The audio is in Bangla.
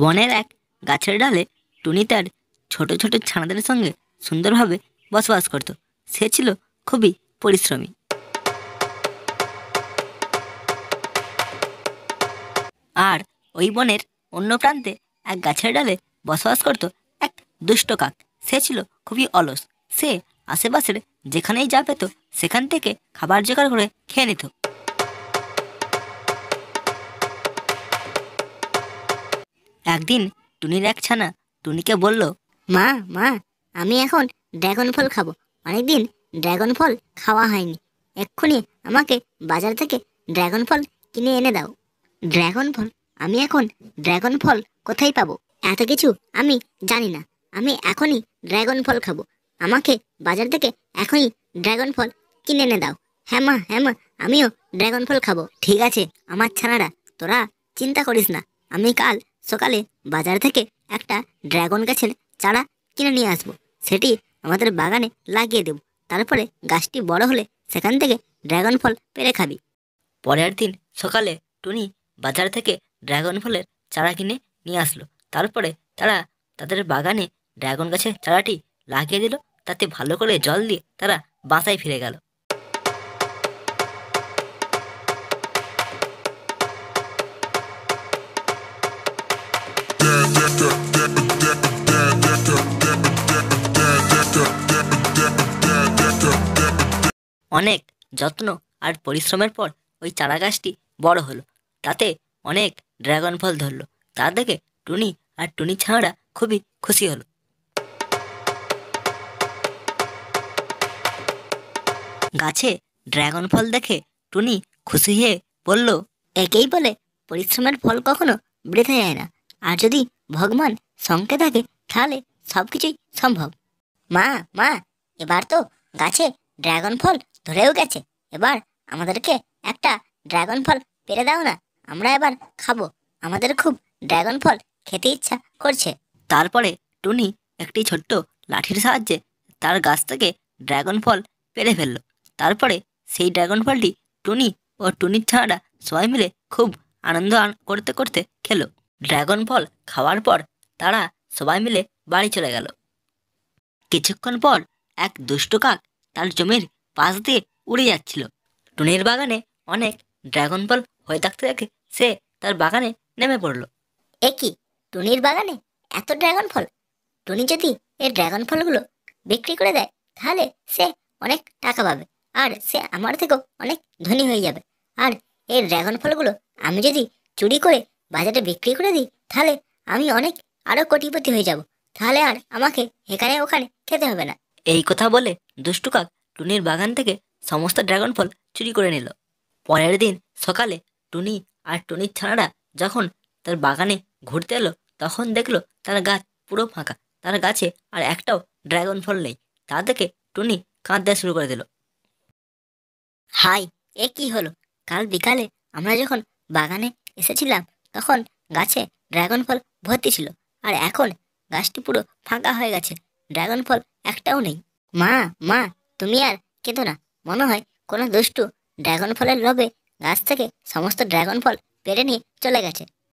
বনের এক গাছের ডালে টুনি তার ছোট ছোট ছানাদের সঙ্গে সুন্দরভাবে বসবাস করত সে ছিল খুবই পরিশ্রমী আর ওই বনের অন্য প্রান্তে এক গাছের ডালে বসবাস করত এক দুষ্ট কাক সে ছিল খুবই অলস সে আশেপাশের যেখানেই যা পেত সেখান থেকে খাবার জোগাড় করে খেয়ে নিত একদিন টুনির এক ছানা টুনিকে বলল মা মা আমি এখন ড্রাগন ফল খাবো অনেকদিন ড্রাগন ফল খাওয়া হয়নি এক্ষুনি আমাকে বাজার থেকে ড্রাগন ফল কিনে এনে দাও ড্রাগন ফল আমি এখন ড্রাগন ফল কোথায় পাবো এত কিছু আমি জানি না আমি এখনই ড্রাগন ফল খাবো আমাকে বাজার থেকে এখনই ড্রাগন ফল কিনে এনে দাও হ্যাঁ মা হ্যাঁ মা আমিও ড্রাগন ফল খাবো ঠিক আছে আমার ছানারা তোরা চিন্তা করিস না আমি কাল সকালে বাজার থেকে একটা ড্রাগন গাছের চারা কিনে নিয়ে আসব। সেটি আমাদের বাগানে লাগিয়ে দেব তারপরে গাছটি বড় হলে সেখান থেকে ড্রাগন ফল পেরে খাবি পরের দিন সকালে টুনি বাজার থেকে ড্রাগন ফলের চারা কিনে নিয়ে আসলো তারপরে তারা তাদের বাগানে ড্রাগন গাছের চারাটি লাগিয়ে দিল তাতে ভালো করে জল দিয়ে তারা বাসায় ফিরে গেল অনেক যত্ন আর পরিশ্রমের পর ওই চারা গাছটি বড় হলো তাতে অনেক ড্রাগন ফল ধরলো তা দেখে টুনি আর টুনি ছাড়া খুবই খুশি হলো গাছে ড্রাগন ফল দেখে টুনি খুশি হয়ে বলল একেই বলে পরিশ্রমের ফল কখনো বৃথা যায় না আর যদি ভগবান সঙ্গে থাকে তাহলে সব কিছুই সম্ভব মা মা এবার তো গাছে ড্রাগন ফল ধরেও গেছে এবার আমাদেরকে একটা ড্রাগন ফল পেরে দাও না আমরা এবার খাবো আমাদের খুব ড্রাগন ফল খেতে ইচ্ছা করছে তারপরে টুনি একটি ছোট্ট লাঠির সাহায্যে তার গাছ থেকে ড্রাগন ফল পেরে ফেলল তারপরে সেই ড্রাগন ফলটি টুনি ও টুনির ছাড়া সবাই মিলে খুব আনন্দ করতে করতে খেলো ড্রাগন ফল খাওয়ার পর তারা সবাই মিলে বাড়ি চলে গেল কিছুক্ষণ পর এক দুষ্ট কাক তার জমির পাশ দিয়ে উড়ে যাচ্ছিল টুনির বাগানে অনেক ড্রাগন ফল হয়ে থাকতে দেখে সে তার বাগানে নেমে পড়ল এ কি টুনির বাগানে এত ড্রাগন ফল টুনি যদি এই ড্রাগন ফলগুলো বিক্রি করে দেয় তাহলে সে অনেক টাকা পাবে আর সে আমার থেকেও অনেক ধনী হয়ে যাবে আর এই ড্রাগন ফলগুলো আমি যদি চুরি করে বাজারে বিক্রি করে দিই তাহলে আমি অনেক আরও কোটিপতি হয়ে যাব তাহলে আর আমাকে এখানে ওখানে খেতে হবে না এই কথা বলে দুষ্টু কাক টুনির বাগান থেকে সমস্ত ড্রাগন ফল চুরি করে নিল পরের দিন সকালে টুনি আর টুনির ছানারা যখন তার বাগানে ঘুরতে এলো তখন দেখলো তার গাছ পুরো ফাঁকা তার গাছে আর একটাও ড্রাগন ফল নেই তা দেখে টুনি কাঁদতে শুরু করে দিল হাই এ কি হলো কাল বিকালে আমরা যখন বাগানে এসেছিলাম তখন গাছে ড্রাগন ফল ভর্তি ছিল আর এখন গাছটি পুরো ফাঁকা হয়ে গেছে ড্রাগন ফল একটাও নেই মা মা তুমি আর কেঁদো না মনে হয় কোনো দুষ্টু ড্রাগন ফলের লোভে গাছ থেকে সমস্ত ড্রাগন ফল পেরে নিয়ে চলে গেছে